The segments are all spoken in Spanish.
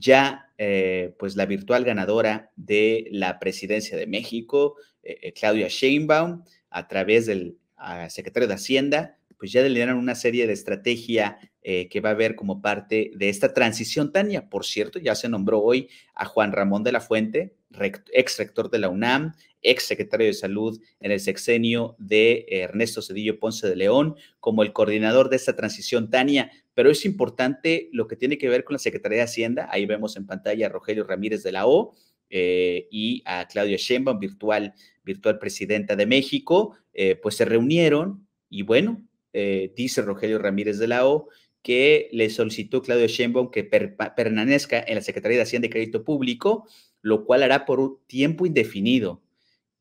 ya eh, pues la virtual ganadora de la presidencia de México, eh, eh, Claudia Sheinbaum, a través del secretario de Hacienda, pues ya delinearon una serie de estrategia eh, que va a haber como parte de esta transición. Tania, por cierto, ya se nombró hoy a Juan Ramón de la Fuente, ex rector de la UNAM, ex secretario de Salud en el sexenio de Ernesto Cedillo Ponce de León, como el coordinador de esta transición, Tania. Pero es importante lo que tiene que ver con la Secretaría de Hacienda. Ahí vemos en pantalla a Rogelio Ramírez de la O. Eh, y a Claudia Sheinbaum, virtual, virtual presidenta de México, eh, pues se reunieron y bueno, eh, dice Rogelio Ramírez de la O, que le solicitó Claudio Sheinbaum que permanezca en la Secretaría de Hacienda y Crédito Público, lo cual hará por un tiempo indefinido.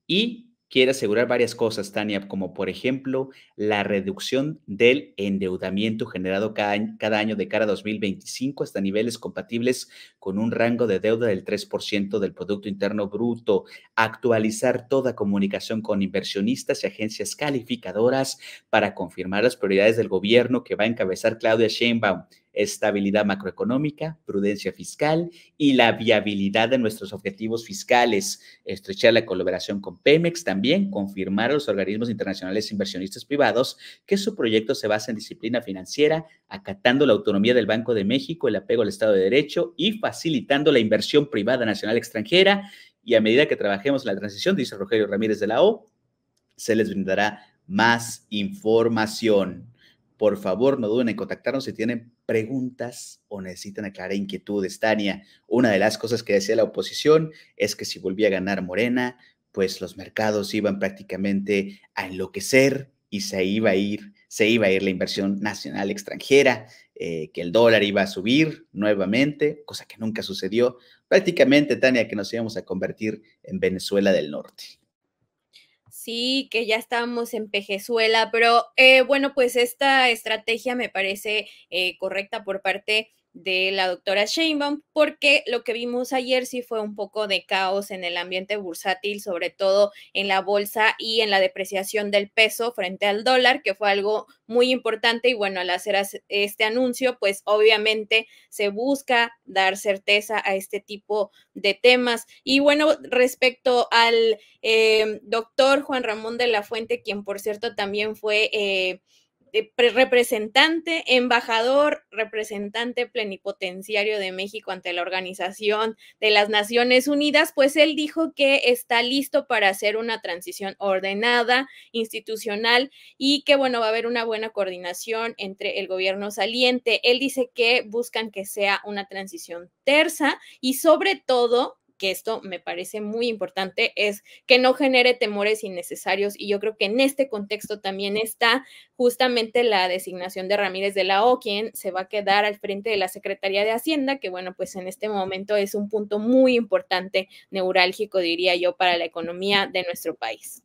Y quiere asegurar varias cosas, Tania, como por ejemplo la reducción del endeudamiento generado cada año, de cara a 2025 hasta niveles compatibles con un rango de deuda del 3% del Producto Interno Bruto, actualizar toda comunicación con inversionistas y agencias calificadoras para confirmar las prioridades del gobierno que va a encabezar Claudia Sheinbaum estabilidad macroeconómica, prudencia fiscal y la viabilidad de nuestros objetivos fiscales, estrechar la colaboración con Pemex, también confirmar a los organismos internacionales inversionistas privados que su proyecto se basa en disciplina financiera, acatando la autonomía del Banco de México, el apego al Estado de Derecho y facilitando la inversión privada nacional extranjera. Y a medida que trabajemos la transición, dice Rogelio Ramírez de la O, se les brindará más información. Por favor, no duden en contactarnos si tienen preguntas o necesitan aclarar inquietudes. Tania, una de las cosas que decía la oposición es que si volvía a ganar Morena, pues los mercados iban prácticamente a enloquecer y se iba a ir, se iba a ir la inversión nacional extranjera, eh, que el dólar iba a subir nuevamente, cosa que nunca sucedió. Prácticamente, Tania, que nos íbamos a convertir en Venezuela del Norte sí, que ya estábamos en pejezuela, pero eh, bueno, pues esta estrategia me parece eh, correcta por parte de la doctora Sheinbaum, porque lo que vimos ayer sí fue un poco de caos en el ambiente bursátil, sobre todo en la bolsa y en la depreciación del peso frente al dólar, que fue algo muy importante. Y bueno, al hacer este anuncio, pues obviamente se busca dar certeza a este tipo de temas. Y bueno, respecto al eh, doctor Juan Ramón de la Fuente, quien por cierto también fue... Eh, eh, representante, embajador, representante plenipotenciario de México ante la Organización de las Naciones Unidas, pues él dijo que está listo para hacer una transición ordenada, institucional y que, bueno, va a haber una buena coordinación entre el gobierno saliente. Él dice que buscan que sea una transición tersa y sobre todo que esto me parece muy importante, es que no genere temores innecesarios y yo creo que en este contexto también está justamente la designación de Ramírez de la O, quien se va a quedar al frente de la Secretaría de Hacienda, que bueno, pues en este momento es un punto muy importante, neurálgico diría yo, para la economía de nuestro país.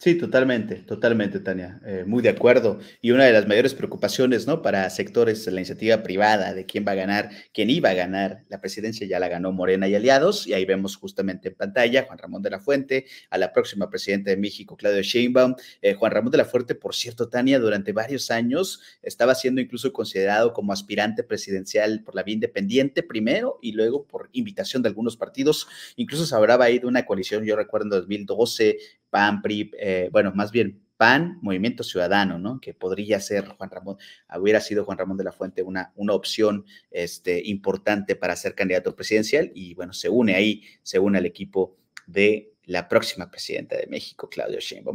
Sí, totalmente, totalmente, Tania. Eh, muy de acuerdo. Y una de las mayores preocupaciones, ¿no? Para sectores de la iniciativa privada, de quién va a ganar, quién iba a ganar. La presidencia ya la ganó Morena y Aliados, y ahí vemos justamente en pantalla Juan Ramón de la Fuente, a la próxima presidenta de México, Claudio Sheinbaum. Eh, Juan Ramón de la Fuente, por cierto, Tania, durante varios años estaba siendo incluso considerado como aspirante presidencial por la vía independiente primero y luego por invitación de algunos partidos. Incluso se hablaba ahí de una coalición, yo recuerdo en 2012, PAN, PRI, eh, bueno, más bien PAN, Movimiento Ciudadano, ¿no? Que podría ser Juan Ramón, hubiera sido Juan Ramón de la Fuente una, una opción este, importante para ser candidato presidencial y bueno, se une ahí, se une al equipo de la próxima presidenta de México, Claudio Sheinbaum.